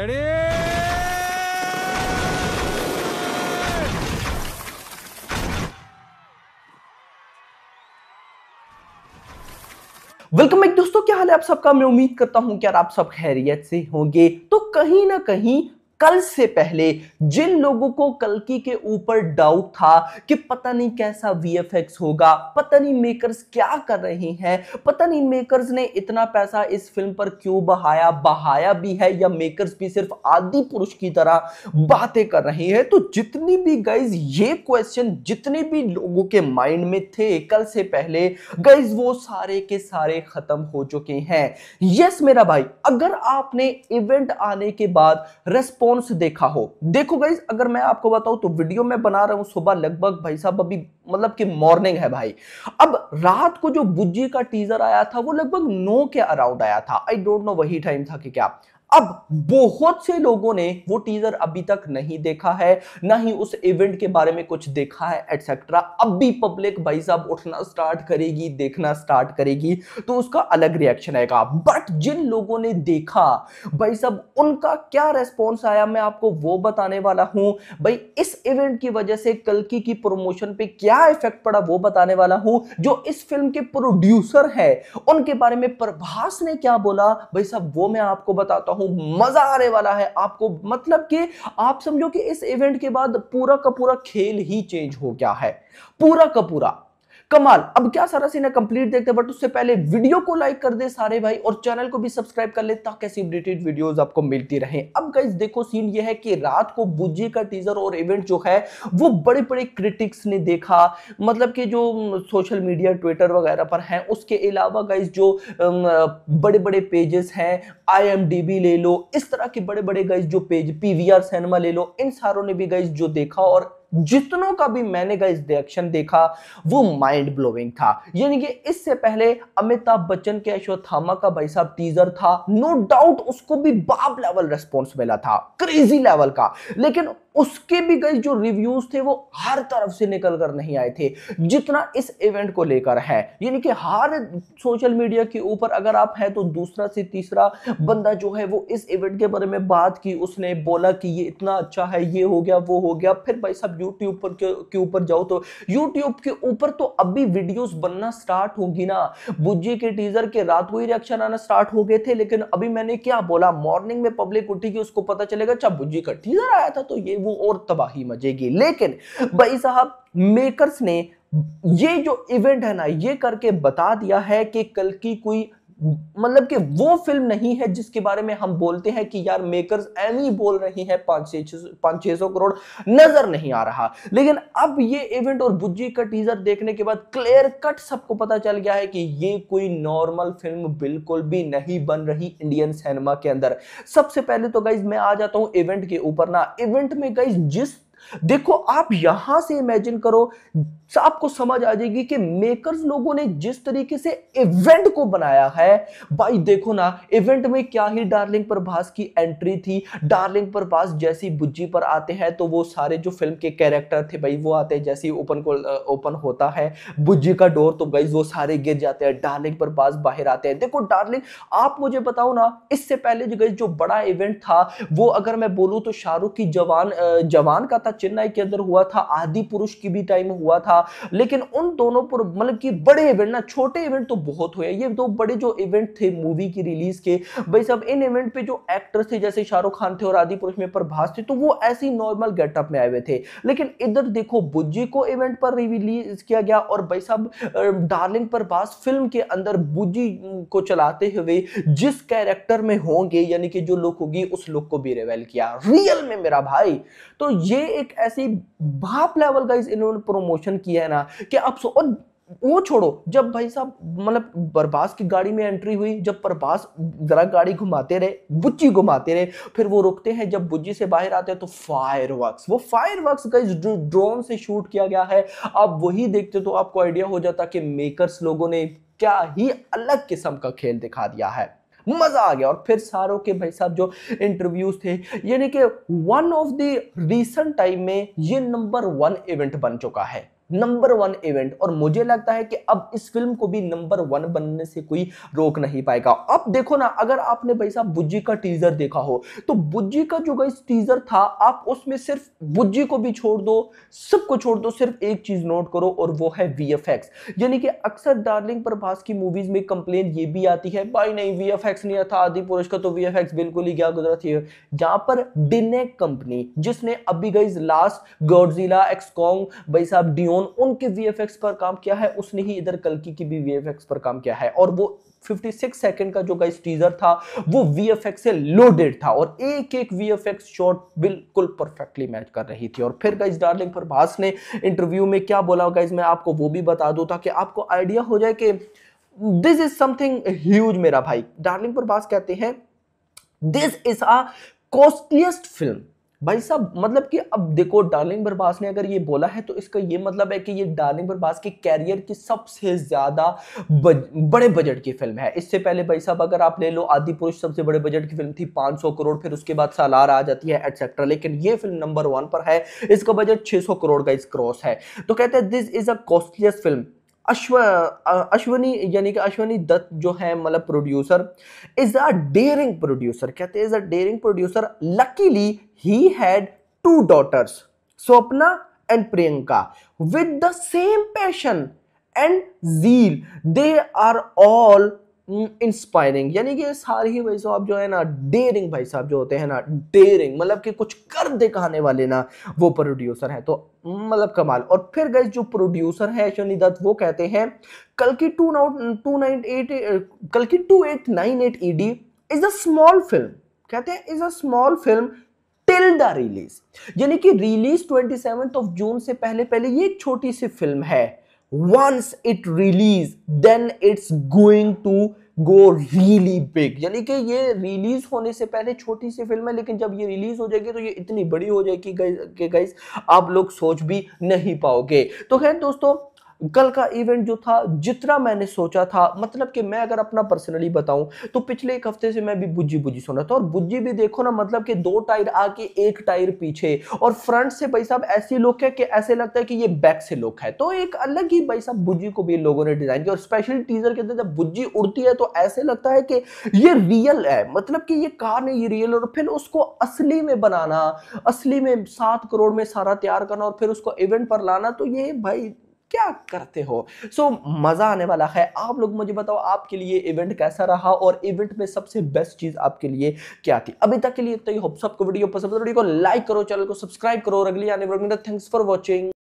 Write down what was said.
welcome back दोस्तों क्या हाल है आप सबका मैं उम्मीद करता हूं कि आप सब खैरियत से होंगे तो कहीं ना कहीं कल से पहले जिन लोगों को कलकी के ऊपर डाउट था कि पता नहीं कैसा वी होगा पता नहीं मेकर्स क्या कर रहे हैं पता नहीं मेकर्स ने इतना पैसा इस फिल्म पर क्यों बहाया बहाया भी है या मेकर्स भी सिर्फ आदि पुरुष की तरह बातें कर रहे हैं तो जितनी भी गाइज ये क्वेश्चन जितने भी लोगों के माइंड में थे कल से पहले गाइज वो सारे के सारे खत्म हो चुके हैं यस मेरा भाई अगर आपने इवेंट आने के बाद रेस्पॉन्स कौन से देखा हो देखो गाइज अगर मैं आपको बताऊं तो वीडियो में बना रहा हूं सुबह लगभग भाई साहब अभी मतलब कि मॉर्निंग है भाई अब रात को जो बुज्जी का टीजर आया था वो लगभग नौ के अराउंड आया था आई डोंट नो वही टाइम था कि क्या अब बहुत से लोगों ने वो टीजर अभी तक नहीं देखा है ना ही उस इवेंट के बारे में कुछ देखा है एटसेट्रा अब भी पब्लिक भाई साहब उठना स्टार्ट करेगी देखना स्टार्ट करेगी तो उसका अलग रिएक्शन आएगा बट जिन लोगों ने देखा भाई साहब उनका क्या रेस्पॉन्स आया मैं आपको वो बताने वाला हूं भाई इस इवेंट की वजह से कलकी की प्रोमोशन पे क्या इफेक्ट पड़ा वो बताने वाला हूं जो इस फिल्म के प्रोड्यूसर है उनके बारे में प्रभास ने क्या बोला भाई साहब वो मैं आपको बताता हूं हूं मजा आने वाला है आपको मतलब कि आप समझो कि इस इवेंट के बाद पूरा का पूरा खेल ही चेंज हो गया है पूरा का पूरा कमाल अब क्या सारा सीन है कंप्लीट देखते हैं बट उससे पहले वीडियो को लाइक कर दे सारे भाई और चैनल को भी सब्सक्राइब कर ले ताकि ऐसी अपडेटेड वीडियोस आपको मिलती रहे अब गाइज देखो सीन ये है कि रात को बुज्जी का टीजर और इवेंट जो है वो बड़े बड़े क्रिटिक्स ने देखा मतलब कि जो सोशल मीडिया ट्विटर वगैरह पर है उसके अलावा गाइज जो बड़े बड़े पेजेस हैं आई ले लो इस तरह के बड़े बड़े गाइज जो पेज पी सिनेमा ले लो इन सारों ने भी गाइज जो देखा और जितनों का भी मैंने का इस रिएक्शन देखा वो माइंड ब्लोइंग था यानी कि इससे पहले अमिताभ बच्चन के अश्वत्थामा का भाई साहब टीजर था नो no डाउट उसको भी बाप लेवल रेस्पॉन्स मिला था क्रेजी लेवल का लेकिन उसके भी गई जो रिव्यूज थे वो हर तरफ से निकल कर नहीं आए थे जितना इस इवेंट को लेकर है यानी कि हर सोशल मीडिया के ऊपर अगर आप हैं तो दूसरा से तीसरा बंदा जो है वो इस इवेंट के बारे में बात की उसने बोला कि ये इतना अच्छा है ये हो गया वो हो गया फिर भाई सब यूट्यूब पर के ऊपर जाओ तो यूट्यूब के ऊपर तो अभी वीडियोज बनना स्टार्ट होगी ना बुज्जी के टीजर के रात को ही रिएक्शन आना स्टार्ट हो गए थे लेकिन अभी मैंने क्या बोला मॉर्निंग में पब्लिक उठी कि उसको पता चलेगा अच्छा बुज्जी का टीजर आया था तो ये गुम और तबाही मचेगी लेकिन भाई साहब मेकर्स ने ये जो इवेंट है ना ये करके बता दिया है कि कल की कोई मतलब कि वो फिल्म नहीं है जिसके बारे में हम बोलते हैं कि यार मेकर्स एम बोल रही है पांच छह सौ करोड़ नजर नहीं आ रहा लेकिन अब ये इवेंट और बुज्जी का टीजर देखने के बाद क्लियर कट सबको पता चल गया है कि ये कोई नॉर्मल फिल्म बिल्कुल भी नहीं बन रही इंडियन सिनेमा के अंदर सबसे पहले तो गाइज मैं आ जाता हूं इवेंट के ऊपर ना इवेंट में गाइज जिस देखो आप यहां से इमेजिन करो आपको समझ आ जाएगी कि मेकर्स लोगों ने जिस तरीके से इवेंट को बनाया है भाई देखो ना इवेंट में क्या ही डार्लिंग प्रभास की एंट्री थी डार्लिंग प्रभास जैसी बुज्जी पर आते हैं तो वो सारे जो फिल्म के कैरेक्टर थे भाई वो आते हैं जैसे ओपन को ओपन होता है बुज्जी का डोर तो गई वो सारे गिर जाते हैं डार्लिंग प्रभास बाहर आते हैं देखो डार्लिंग आप मुझे बताओ ना इससे पहले जो गई जो बड़ा इवेंट था वो अगर मैं बोलूँ तो शाहरुख की जवान जवान का था था चेन्नई के अंदर हुआ था आदि पुरुष की भी टाइम हुआ था लेकिन उन दोनों पर मतलब कि बड़े इवेंट ना छोटे इवेंट तो बहुत हुए ये दो बड़े जो इवेंट थे मूवी की रिलीज के भाई सब इन इवेंट पे जो एक्टर्स थे जैसे शाहरुख खान थे और आदि पुरुष में प्रभास थे तो वो ऐसे ही नॉर्मल गेटअप में आए हुए थे लेकिन इधर देखो बुज्जी को इवेंट पर रिलीज किया गया और भाई साहब डार्लिंग प्रभास फिल्म के अंदर बुज्जी को चलाते हुए जिस कैरेक्टर में होंगे यानी कि जो लुक होगी उस लुक को भी रिवेल किया रियल में मेरा भाई तो ये एक ऐसी भाप लेवल का इन्होंने प्रमोशन किया है ना कि अब सो वो छोड़ो जब भाई साहब मतलब बरबास की गाड़ी में एंट्री हुई जब बरबास जरा गाड़ी घुमाते रहे बुच्ची घुमाते रहे फिर वो रुकते हैं जब बुज्जी से बाहर आते हैं तो फायर वर्क वो फायर वर्क का इस ड्रोन से शूट किया गया है आप वही देखते तो आपको आइडिया हो जाता कि मेकर्स लोगों ने क्या ही अलग किस्म का खेल दिखा दिया है मज़ा आ गया और फिर सारों के भाई साहब जो इंटरव्यूज थे यानी कि one of the recent time में ये नंबर वन इवेंट बन चुका है नंबर वन इवेंट और मुझे लगता है कि अब इस फिल्म को भी नंबर वन बनने से कोई रोक नहीं पाएगा अब देखो ना अगर आपने भाई साहब बुज्जी का टीजर देखा हो तो बुज्जी का जो गई टीजर था आप उसमें सिर्फ बुज्जी को भी छोड़ दो सबको छोड़ दो सिर्फ एक चीज नोट करो और वो है वी यानी कि अक्सर डार्लिंग प्रभास की मूवीज में कंप्लेन ये भी आती है भाई नहीं वी नहीं था आदि पुरुष का तो वी बिल्कुल ही क्या गुजरा थी जहां पर डिनेक कंपनी जिसने अभी गई लास्ट गॉडजिला एक्सकॉन्ग भाई साहब डिओ जॉन उनके वीएफएक्स पर काम किया है उसने ही इधर कल्की की भी वीएफएक्स पर काम किया है और वो 56 सेकंड का जो गाइस टीजर था वो वीएफएक्स से लोडेड था और एक एक वीएफएक्स शॉट बिल्कुल परफेक्टली मैच कर रही थी और फिर गाइस डार्लिंग पर भास ने इंटरव्यू में क्या बोला गाइस मैं आपको वो भी बता दूं ताकि आपको आइडिया हो जाए कि दिस इज समथिंग ह्यूज मेरा भाई डार्लिंग पर भास कहते हैं this is a costliest film भाई साहब मतलब कि अब देखो डार्लिंग बरबास ने अगर ये बोला है तो इसका ये मतलब है कि ये डार्लिंग बरबास के कैरियर की सबसे ज़्यादा बज, बड़े बजट की फिल्म है इससे पहले भाई साहब अगर आप ले लो आदि पुरुष सबसे बड़े बजट की फिल्म थी 500 करोड़ फिर उसके बाद सालार आ जाती है एटसेट्रा लेकिन ये फिल्म नंबर वन पर है इसका बजट छह करोड़ का इस क्रॉस है तो कहते हैं this is a costliest film अश्व अश्वनी यानी कि अश्वनी दत्त जो है मतलब producer is a daring producer कहते हैं is a daring producer luckily he had two daughters Swapna and Priyanka with the same passion and zeal they are all inspiring यानी कि सारे ही भाई साहब जो है ना डेरिंग भाई साहब जो होते हैं ना डेरिंग मतलब कि कुछ कर दिखाने वाले ना वो प्रोड्यूसर हैं तो मतलब कमाल और फिर गए जो प्रोड्यूसर है शनि दत्त वो कहते हैं कल की two nought two nine eight कल की two eight nine eight E D is a small film कहते हैं is a small film till the release यानी कि रिलीज ट्वेंटी ऑफ जून से पहले पहले ये एक छोटी सी फिल्म है once it release then it's going to go really big यानी कि ये रिलीज होने से पहले छोटी सी फिल्म है लेकिन जब ये रिलीज हो जाएगी तो ये इतनी बड़ी हो जाएगी कि गाइज आप लोग सोच भी नहीं पाओगे तो खैर दोस्तों कल का इवेंट जो था जितना मैंने सोचा था मतलब कि मैं अगर अपना पर्सनली बताऊं तो पिछले एक हफ्ते से मैं भी बुज्जी बुज्जी सुना था और बुज्जी भी देखो ना मतलब कि दो टायर आके एक टायर पीछे और फ्रंट से भाई साहब ऐसी लुक है कि ऐसे लगता है कि ये बैक से लुक है तो एक अलग ही भाई साहब बुज्जी को भी लोगों ने डिजाइन किया और स्पेशली टीजर के अंदर जब बुज्जी उड़ती है तो ऐसे लगता है कि ये रियल है मतलब कि ये कार नहीं ये रियल और फिर उसको असली में बनाना असली में सात करोड़ में सारा तैयार करना और फिर उसको इवेंट पर लाना तो ये भाई क्या करते हो सो so, मज़ा आने वाला है आप लोग मुझे बताओ आपके लिए इवेंट कैसा रहा और इवेंट में सबसे बेस्ट चीज़ आपके लिए क्या थी अभी तक के लिए तो होप सबको वीडियो पसंद वीडियो को लाइक करो चैनल को सब्सक्राइब करो अगली आने वाले थैंक्स फॉर वॉचिंग